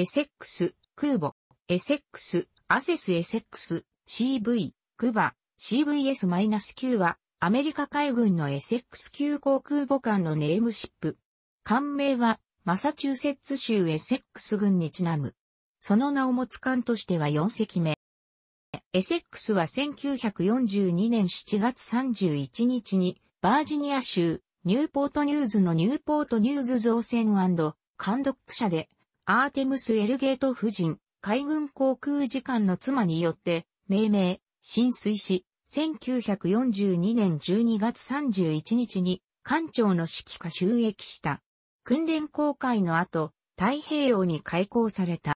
エセックス、空母、エセックス、アセスエセックス、CV、クバ、CVS-9 は、アメリカ海軍のエセックス級航空母艦のネームシップ。艦名は、マサチューセッツ州エセックス軍にちなむ。その名を持つ艦としては4隻目。エセックスは1942年7月31日に、バージニア州、ニューポートニューズのニューポートニューズ造船監督社で、アーテムス・エルゲート夫人、海軍航空次官の妻によって、命名、浸水し、1942年12月31日に、艦長の指揮下収益した。訓練公開の後、太平洋に開港された。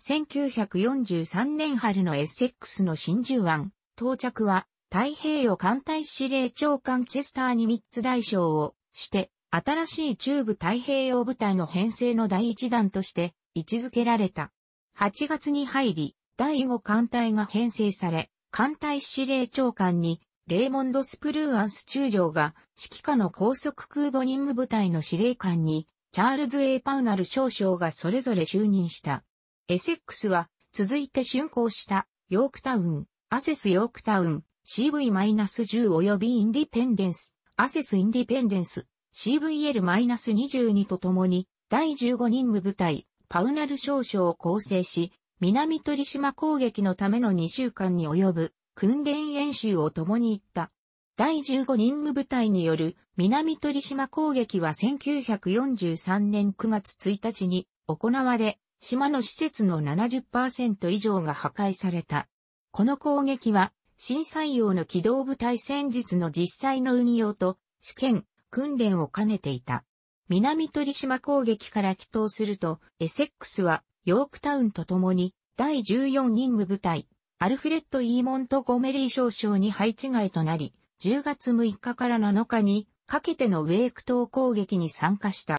1943年春のエッセックスの真珠湾、到着は、太平洋艦隊司令長官チェスターに3つ大将をして、新しい中部太平洋部隊の編成の第一弾として位置づけられた。8月に入り、第5艦隊が編成され、艦隊司令長官にレーモンド・スプルーアンス中将が指揮下の高速空母任務部隊の司令官にチャールズ・エーパウナル少将がそれぞれ就任した。エセックスは続いて竣工したヨークタウン、アセス・ヨークタウン、CV-10 及びインディペンデンス、アセス・インディペンデンス、CVL-22 とともに、第15任務部隊、パウナル少将を構成し、南鳥島攻撃のための2週間に及ぶ訓練演習を共に行った。第15任務部隊による南鳥島攻撃は1943年9月1日に行われ、島の施設の70%以上が破壊された。この攻撃は、新採用の機動部隊戦術の実際の運用と試験、訓練を兼ねていた。南鳥島攻撃から帰投すると、エセックスはヨークタウンと共に第14任務部隊、アルフレッド・イーモント・ゴメリー少将に配置外となり、10月6日から7日にかけてのウェーク島攻撃に参加した。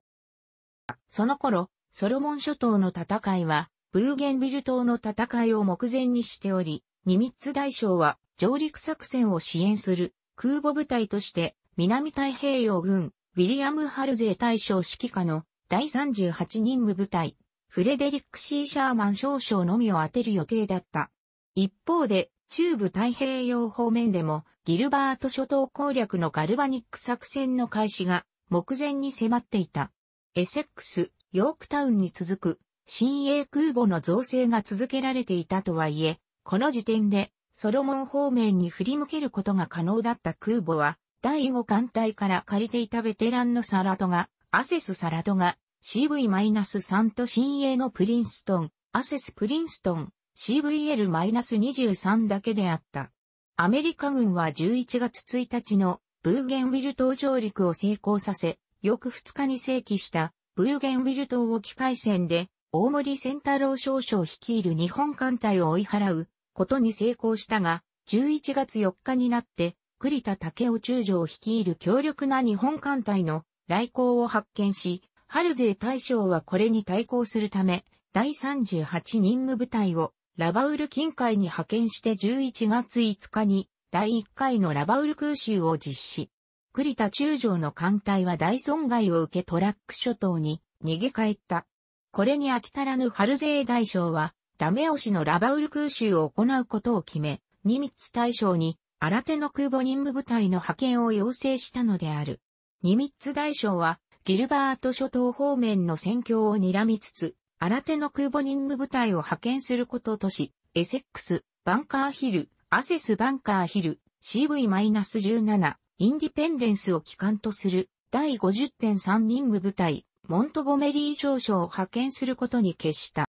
その頃、ソロモン諸島の戦いは、ブーゲンビル島の戦いを目前にしており、ニミッツ大将は上陸作戦を支援する空母部隊として南太平洋軍、ウィリアム・ハルゼー大将指揮下の第38任務部隊、フレデリック・シー・シャーマン少将のみを当てる予定だった。一方で、中部太平洋方面でも、ギルバート諸島攻略のガルバニック作戦の開始が目前に迫っていた。エセックス、ヨークタウンに続く、新鋭空母の造成が続けられていたとはいえ、この時点で、ソロモン方面に振り向けることが可能だった空母は、第5艦隊から借りていたベテランのサラトが、アセスサラトが、CV-3 と新鋭のプリンストン、アセスプリンストン、CVL-23 だけであった。アメリカ軍は11月1日のブーゲンウィル島上陸を成功させ、翌2日に正規したブーゲンウィル島沖海戦で、大森仙太郎少将率いる日本艦隊を追い払うことに成功したが、11月4日になって栗田武雄中将率いる強力な日本艦隊の来航を発見し、春勢大将はこれに対抗するため、第38任務部隊をラバウル近海に派遣して11月5日に第1回のラバウル空襲を実施。栗田中将の艦隊は大損害を受けトラック諸島に逃げ帰った。これに飽き足らぬ春勢大将はダメ押しのラバウル空襲を行うことを決め、二密大将に新手の空母任務部隊の派遣を要請したのである。ニミッツ大将は、ギルバート諸島方面の戦況を睨みつつ、新手の空母任務部隊を派遣することとし、エセックス、バンカーヒル、アセスバンカーヒル、CV-17、インディペンデンスを機関とする第50.3任務部隊、モントゴメリー少将を派遣することに決した。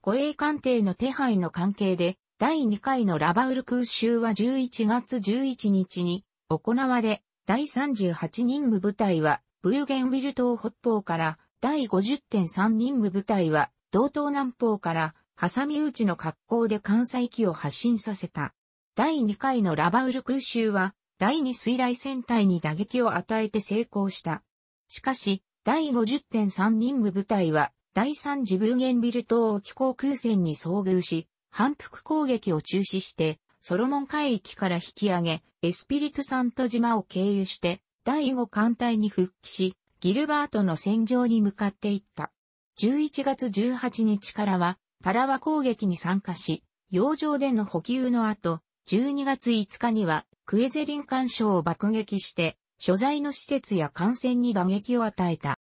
護衛艦艇の手配の関係で、第2回のラバウル空襲は11月11日に行われ、第38任務部隊はブーゲンビル島北方から第50.3任務部隊は道東南方からハサミ撃ちの格好で関西機を発進させた。第2回のラバウル空襲は第2水雷戦隊に打撃を与えて成功した。しかし、第50.3任務部隊は第3次ブーゲンビル島沖航空戦に遭遇し、反復攻撃を中止して、ソロモン海域から引き上げ、エスピリトサント島を経由して、第5艦隊に復帰し、ギルバートの戦場に向かっていった。11月18日からは、パラワ攻撃に参加し、洋上での補給の後、12月5日には、クエゼリン艦渉を爆撃して、所在の施設や艦船に打撃を与えた。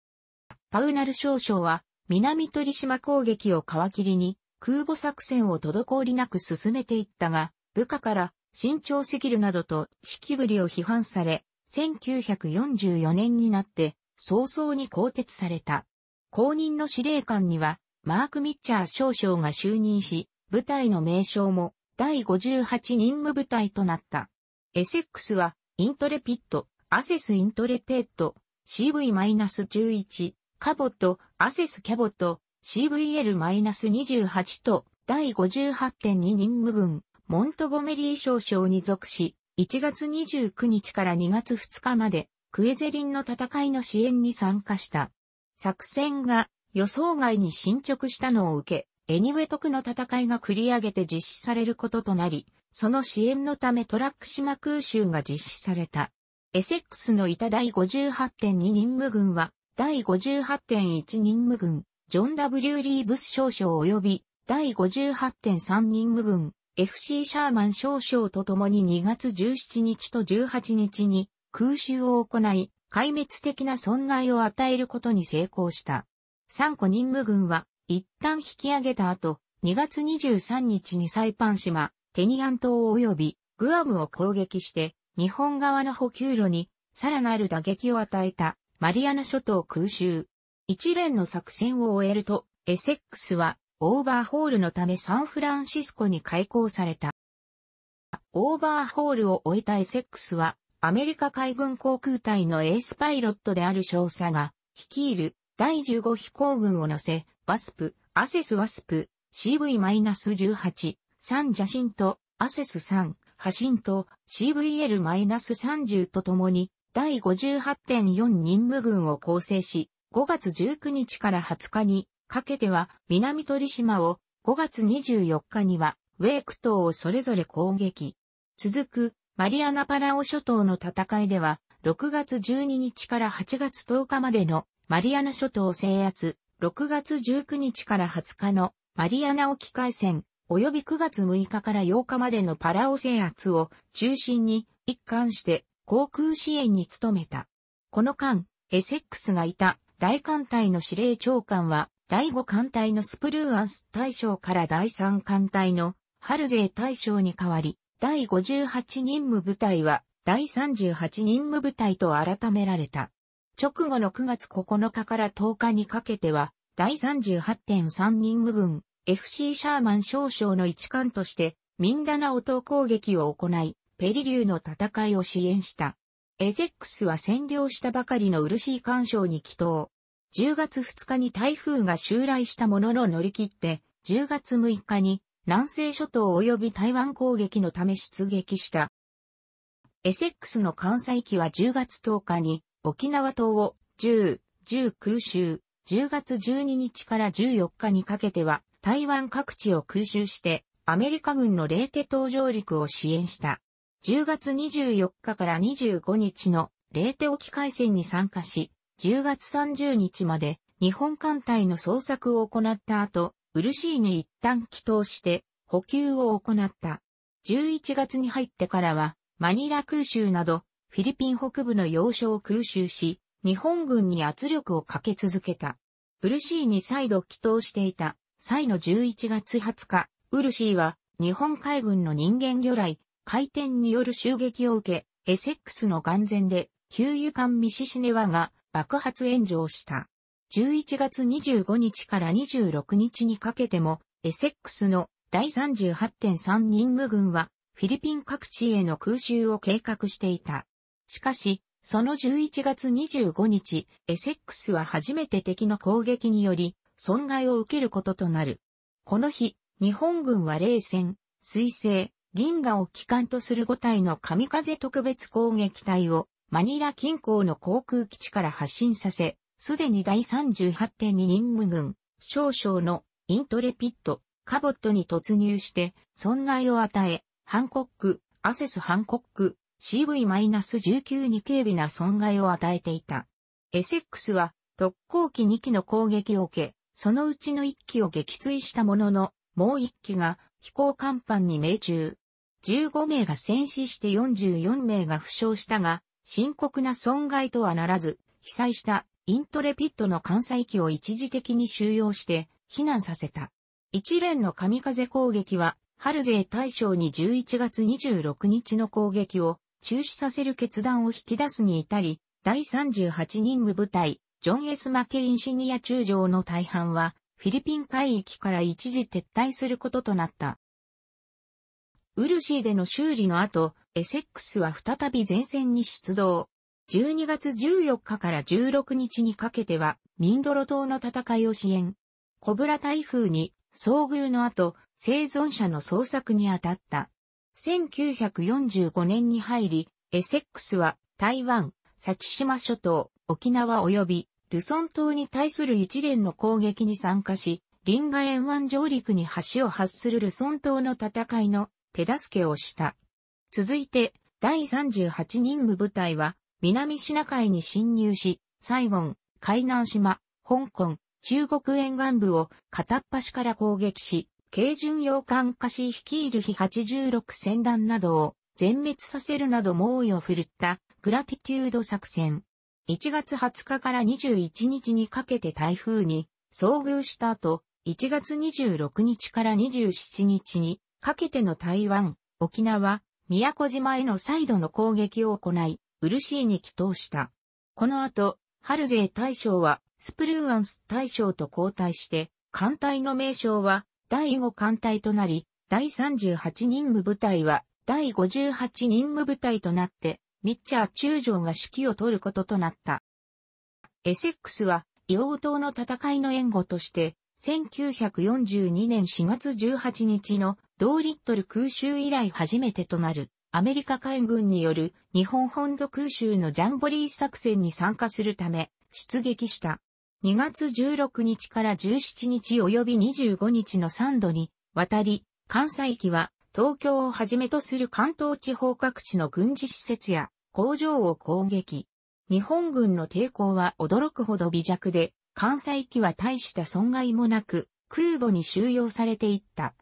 パウナル少将は、南鳥島攻撃を皮切りに、空母作戦を滞りなく進めていったが、部下から慎重すぎるなどと指揮ぶりを批判され、1944年になって早々に更迭された。後任の司令官には、マーク・ミッチャー少将が就任し、部隊の名称も第58任務部隊となった。エセックスは、イントレピット、アセス・イントレペット、CV-11、カボット、アセス・キャボット、CVL-28 と第58.2任務軍、モントゴメリー少将に属し、1月29日から2月2日まで、クエゼリンの戦いの支援に参加した。作戦が予想外に進捗したのを受け、エニウェトクの戦いが繰り上げて実施されることとなり、その支援のためトラック島空襲が実施された。エセックスのいた第58.2任務軍は、第58.1任務軍、ジョン・ W・ リーブス少将及び第58.3任務軍 FC シャーマン少将と共に2月17日と18日に空襲を行い、壊滅的な損害を与えることに成功した。3個任務軍は一旦引き上げた後、2月23日にサイパン島、テニアン島及びグアムを攻撃して、日本側の補給路にさらなる打撃を与えたマリアナ諸島空襲。一連の作戦を終えると、エセックスはオーバーホールのためサンフランシスコに開港された。オーバーホールを終えたエセックスは、アメリカ海軍航空隊のエースパイロットである少佐が、率いる第15飛行軍を乗せ、ワスプ、アセスワスプ、CV-18、サンジャシント、アセス3、ハシント、CVL-30 とともに、第58.4任務軍を構成し、5月19日から20日にかけては南鳥島を5月24日にはウェーク島をそれぞれ攻撃。続くマリアナパラオ諸島の戦いでは6月12日から8月10日までのマリアナ諸島制圧、6月19日から20日のマリアナ沖海戦、及び9月6日から8日までのパラオ制圧を中心に一貫して航空支援に努めた。この間、エセックスがいた大艦隊の司令長官は、第五艦隊のスプルーアンス大将から第三艦隊のハルゼー大将に代わり、第58任務部隊は第38任務部隊と改められた。直後の9月9日から10日にかけては、第38.3任務軍 FC シャーマン少将の一艦として、ミンダナオ島攻撃を行い、ペリリューの戦いを支援した。エゼックスは占領したばかりのい。干渉に祈祷。10月2日に台風が襲来したものの乗り切って、10月6日に南西諸島及び台湾攻撃のため出撃した。エセックスの関西機は10月10日に沖縄島を10、10空襲、10月12日から14日にかけては台湾各地を空襲してアメリカ軍の冷気島上陸を支援した。10月24日から25日のレーテ沖海戦に参加し、10月30日まで日本艦隊の捜索を行った後、ウルシーに一旦帰投して補給を行った。11月に入ってからは、マニラ空襲など、フィリピン北部の要所を空襲し、日本軍に圧力をかけ続けた。ウルシーに再度帰投していた、際の11月20日、ウルシーは日本海軍の人間魚雷回転による襲撃を受け、エセックスの眼前で、給油艦ミシシネワが爆発炎上した。11月25日から26日にかけても、エセックスの第38.3任務軍は、フィリピン各地への空襲を計画していた。しかし、その11月25日、エセックスは初めて敵の攻撃により、損害を受けることとなる。この日、日本軍は冷戦、水星、銀河を機関とする5体の神風特別攻撃隊をマニラ近郊の航空基地から発進させ、すでに第38.2任務軍、少々のイントレピッド、カボットに突入して損害を与え、ハンコック、アセスハンコック、CV-19 に軽微な損害を与えていた。エセックスは特攻機2機の攻撃を受け、そのうちの1機を撃墜したものの、もう1機が飛行甲板に命中。15名が戦死して44名が負傷したが、深刻な損害とはならず、被災したイントレピットの艦載機を一時的に収容して避難させた。一連の神風攻撃は、ハルゼー大将に11月26日の攻撃を中止させる決断を引き出すに至り、第38任務部隊、ジョン・エス・マケインシニア中将の大半は、フィリピン海域から一時撤退することとなった。ウルシーでの修理の後、エセックスは再び前線に出動。12月14日から16日にかけては、ミンドロ島の戦いを支援。コブラ台風に遭遇の後、生存者の捜索に当たった。1945年に入り、エセックスは台湾、先島諸島、沖縄及びルソン島に対する一連の攻撃に参加し、リンガ沿岸上陸に橋を発するルソン島の戦いの手助けをした。続いて、第38任務部隊は、南シナ海に侵入し、サイゴン、海南島、香港、中国沿岸部を片っ端から攻撃し、軽巡洋艦貸し率いる日86船団などを全滅させるなど猛威を振るったグラティテュード作戦。1月20日から21日にかけて台風に遭遇した後、1月26日から27日にかけての台湾、沖縄、宮古島への再度の攻撃を行い、ーに祈祷した。この後、ハルゼー大将は、スプルーアンス大将と交代して、艦隊の名称は、第5艦隊となり、第38任務部隊は、第58任務部隊となって、ミッチャー中将が指揮を取ることとなった。エセックスは、硫黄島の戦いの援護として、1942年4月18日の同リットル空襲以来初めてとなる、アメリカ海軍による日本本土空襲のジャンボリー作戦に参加するため、出撃した。2月16日から17日及び25日の3度に、渡り、関西機は東京をはじめとする関東地方各地の軍事施設や工場を攻撃。日本軍の抵抗は驚くほど微弱で、関西機は大した損害もなく、空母に収容されていった。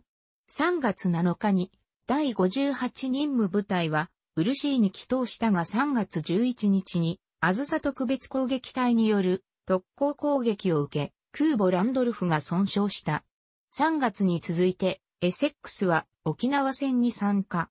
3月7日に第58任務部隊はーに帰投したが3月11日にあずさ特別攻撃隊による特攻攻撃を受け、空母ランドルフが損傷した。3月に続いて、エセックスは沖縄戦に参加。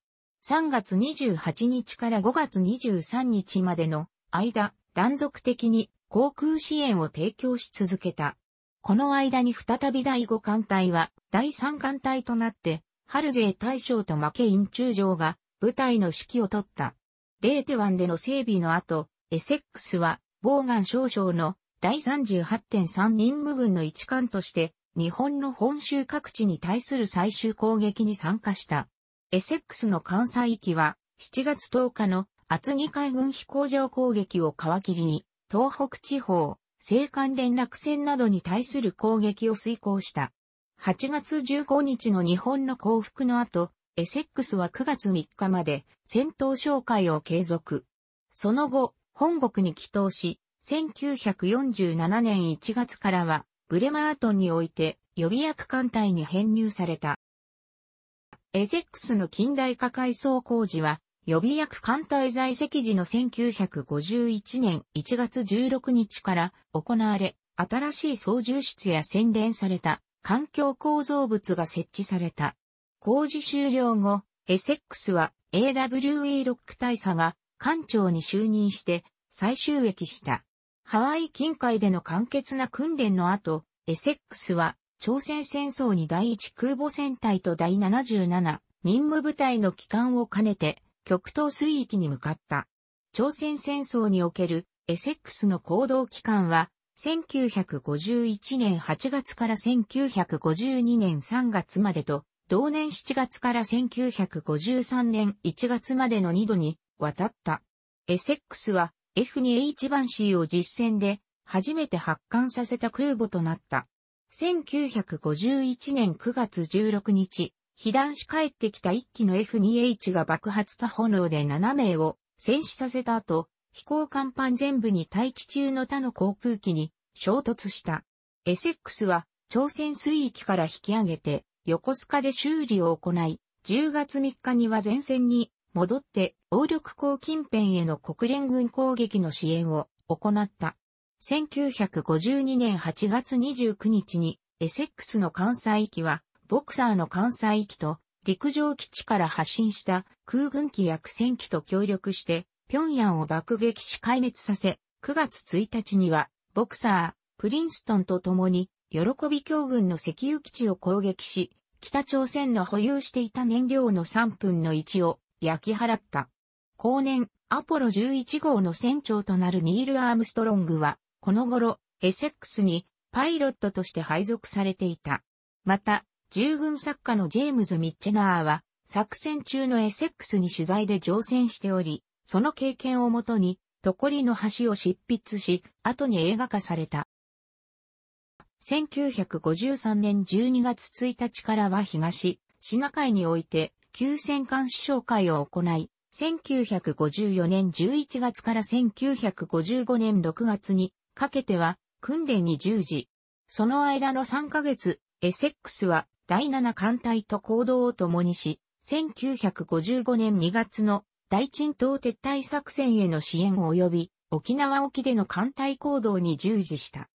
3月28日から5月23日までの間、断続的に航空支援を提供し続けた。この間に再び第5艦隊は第3艦隊となって、春勢大将と負け院中将が部隊の指揮を取った。レーテ湾での整備の後、エセックスは、ボーガン少将の第38.3任務軍の一艦として、日本の本州各地に対する最終攻撃に参加した。エセックスの関西域は、7月10日の厚木海軍飛行場攻撃を皮切りに、東北地方、青函連絡船などに対する攻撃を遂行した。8月15日の日本の降伏の後、エセックスは9月3日まで戦闘紹介を継続。その後、本国に帰投し、1947年1月からは、ブレマートンにおいて予備役艦隊に編入された。エゼックスの近代化改装工事は、予備役艦隊在籍時の1951年1月16日から行われ、新しい操縦室や洗練された環境構造物が設置された。工事終了後、エセックスは AWE ロック大佐が艦長に就任して再収益した。ハワイ近海での簡潔な訓練の後、エセックスは朝鮮戦争に第1空母戦隊と第77任務部隊の帰還を兼ねて極東水域に向かった。朝鮮戦争におけるエセックスの行動期間は、1951年8月から1952年3月までと、同年7月から1953年1月までの2度に渡った。エセックスは F2H バンシーを実戦で初めて発艦させた空母となった。1951年9月16日、被弾し帰ってきた1機の F2H が爆発した炎で7名を戦死させた後、飛行甲板全部に待機中の他の航空機に衝突した。エセックスは朝鮮水域から引き上げて横須賀で修理を行い、10月3日には前線に戻って応力港近辺への国連軍攻撃の支援を行った。1952年8月29日にエセックスの関西域はボクサーの関西機と陸上基地から発進した空軍機や苦戦機と協力して、平壌を爆撃し壊滅させ、9月1日には、ボクサー、プリンストンと共に、喜び協軍の石油基地を攻撃し、北朝鮮の保有していた燃料の3分の1を焼き払った。後年、アポロ11号の船長となるニール・アームストロングは、この頃、エセックスにパイロットとして配属されていた。また、従軍作家のジェームズ・ミッチェナーは、作戦中のエセックスに取材で乗船しており、その経験をもとに、トコリの橋を執筆し、後に映画化された。1953年12月1日からは東、シナ海において、急戦監視紹介を行い、1954年11月から1955年6月にかけては訓練に従事。その間の3ヶ月、エセックスは第7艦隊と行動を共にし、1955年2月の大沈島撤退作戦への支援及び沖縄沖での艦隊行動に従事した。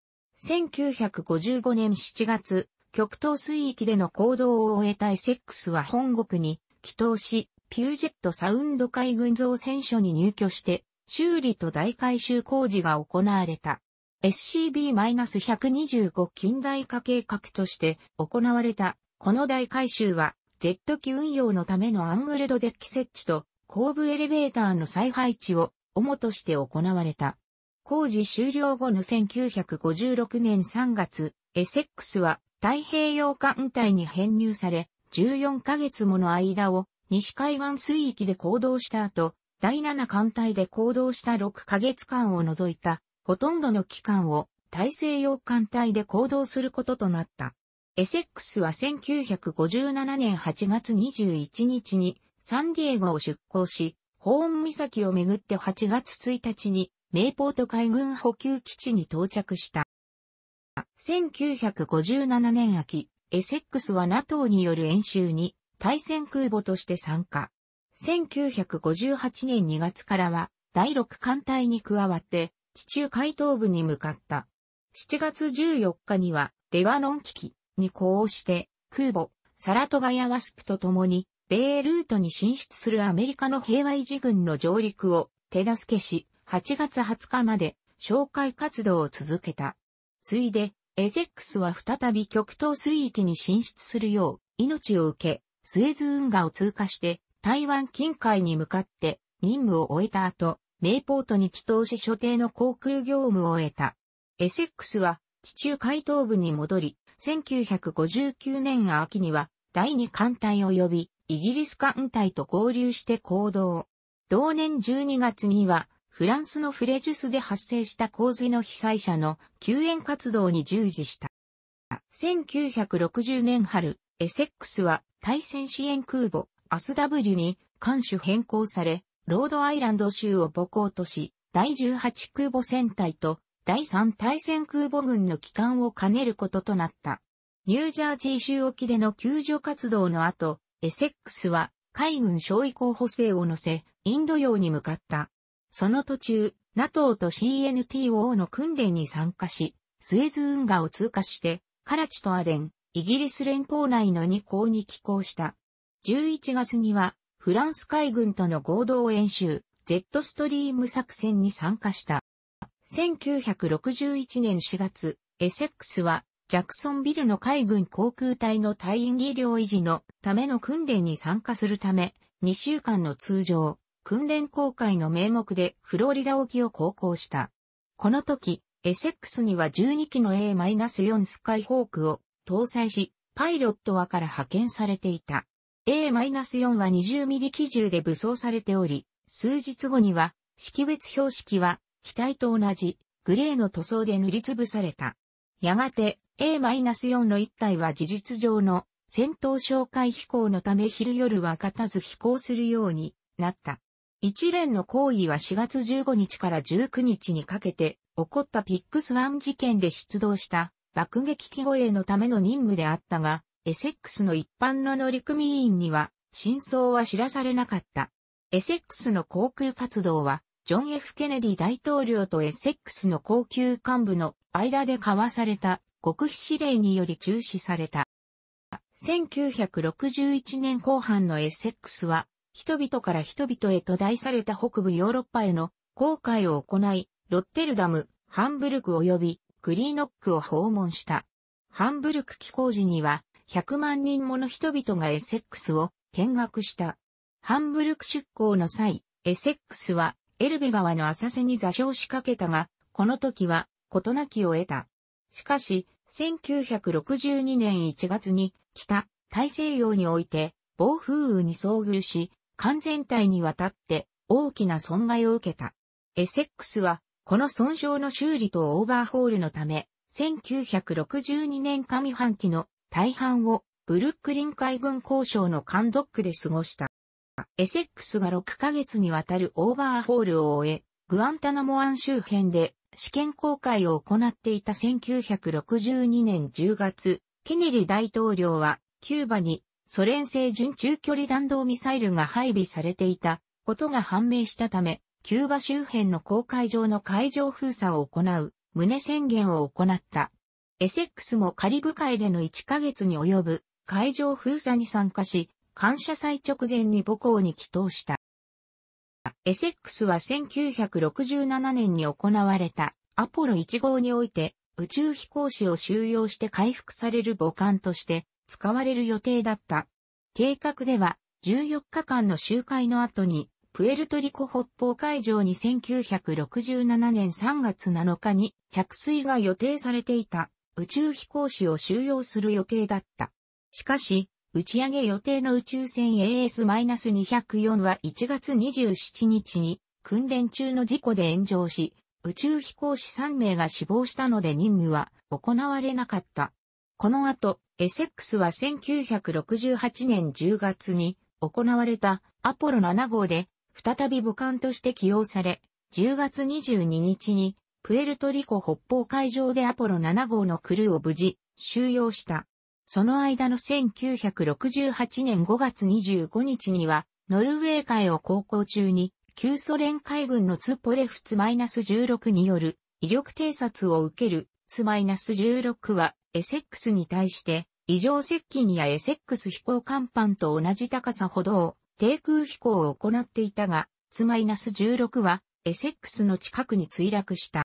1955年7月、極東水域での行動を終えたエセックスは本国に帰島し、ピュージェットサウンド海軍造船所に入居して、修理と大改修工事が行われた。SCB-125 近代化計画として行われたこの大改修は、ジェット機運用のためのアングルドデッキ設置と、後部エレベーターの再配置を主として行われた。工事終了後の1956年3月、エセックスは太平洋艦隊に編入され、14ヶ月もの間を西海岸水域で行動した後、第7艦隊で行動した6ヶ月間を除いた、ほとんどの期間を大西洋艦隊で行動することとなった。エセックスは1957年8月21日にサンディエゴを出港し、ホーン岬をめぐって8月1日にメイポート海軍補給基地に到着した。1957年秋、エセックスは NATO による演習に対戦空母として参加。1958年2月からは第6艦隊に加わって地中海東部に向かった。7月14日にはレバノン危機、に呼応して、空母、サラトガヤワスプと共に、米ルートに進出するアメリカの平和維持軍の上陸を手助けし、8月20日まで紹介活動を続けた。ついで、エゼックスは再び極東水域に進出するよう命を受け、スエズ運河を通過して台湾近海に向かって任務を終えた後、メイポートに帰投し所定の航空業務を終えた。エセックスは地中海東部に戻り、1959年秋には第2艦隊及びイギリス艦隊と合流して行動。同年12月にはフランスのフレジュスで発生した洪水の被災者の救援活動に従事した。1960年春、エセックスは対戦支援空母アス W に艦首変更され、ロードアイランド州を母港とし、第18空母戦隊と第三大戦空母軍の帰還を兼ねることとなった。ニュージャージー州沖での救助活動の後、エセックスは海軍将移候補生を乗せ、インド洋に向かった。その途中、NATO と CNTO の訓練に参加し、スエズ運河を通過して、カラチとアデン、イギリス連邦内の2港に寄港した。11月には、フランス海軍との合同演習、ジェットストリーム作戦に参加した。1961年4月、エセックスは、ジャクソンビルの海軍航空隊の隊員技量維持のための訓練に参加するため、2週間の通常、訓練公開の名目でフロリダ沖を航行した。この時、エセックスには12機の A-4 スカイホークを搭載し、パイロットはから派遣されていた。A-4 は20ミリ機銃で武装されており、数日後には、識別標識は機体と同じグレーの塗装で塗りつぶされた。やがて A-4 の一体は事実上の戦闘紹介飛行のため昼夜は勝たず飛行するようになった。一連の行為は4月15日から19日にかけて起こったピックスワン事件で出動した爆撃機護衛のための任務であったが、エセックスの一般の乗組員には真相は知らされなかった。エセックスの航空活動はジョン・ F・ ケネディ大統領とエセックスの高級幹部の間で交わされた極秘指令により中止された。1961年後半のエセックスは、人々から人々へと題された北部ヨーロッパへの航海を行い、ロッテルダム、ハンブルク及びグリーノックを訪問した。ハンブルク寄港時には100万人もの人々がエセックスを見学した。ハンブルク出港の際、エセックスはエルベ川の浅瀬に座礁しかけたが、この時は、事なきを得た。しかし、1962年1月に、北、大西洋において、暴風雨に遭遇し、完全体にわたって大きな損害を受けた。エセックスは、この損傷の修理とオーバーホールのため、1962年上半期の大半をブルックリン海軍交渉の艦ドックで過ごした。エセックスが6ヶ月にわたるオーバーホールを終え、グアンタナモアン周辺で試験公開を行っていた1962年10月、ケネリ大統領はキューバにソ連製準中距離弾道ミサイルが配備されていたことが判明したため、キューバ周辺の公海上の海上封鎖を行う旨宣言を行った。エセックスもカリブ海での1ヶ月に及ぶ海上封鎖に参加し、感謝祭直前に母校に帰投した。エセックスは1967年に行われたアポロ1号において宇宙飛行士を収容して回復される母艦として使われる予定だった。計画では14日間の集会の後にプエルトリコ北方会場に1967年3月7日に着水が予定されていた宇宙飛行士を収容する予定だった。しかし打ち上げ予定の宇宙船 AS-204 は1月27日に訓練中の事故で炎上し、宇宙飛行士3名が死亡したので任務は行われなかった。この後、エセックスは1968年10月に行われたアポロ7号で再び母艦として起用され、10月22日にプエルトリコ北方海上でアポロ7号のクルーを無事収容した。その間の1968年5月25日には、ノルウェー海を航行中に、旧ソ連海軍のツポレフツ -16 による威力偵察を受けるツ -16 はエセックスに対して異常接近やエセックス飛行甲板と同じ高さほどを低空飛行を行っていたが、ツ -16 はエセックスの近くに墜落した。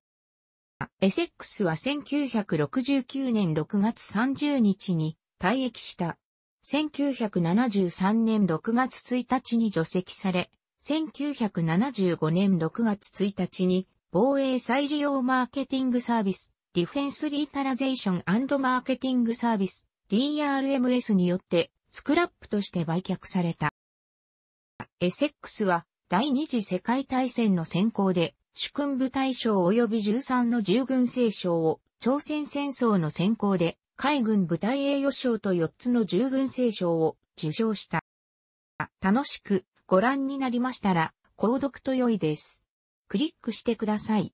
エセックスは1969年6月30日に退役した。1973年6月1日に除籍され、1975年6月1日に防衛再利用マーケティングサービス、ディフェンスリータラゼーションマーケティングサービス、DRMS によってスクラップとして売却された。エセックスは第二次世界大戦の先行で主君部大将及び13の従軍聖将を、朝鮮戦争の先行で、海軍部隊栄誉賞と4つの従軍聖賞を受賞した。楽しくご覧になりましたら、購読と良いです。クリックしてください。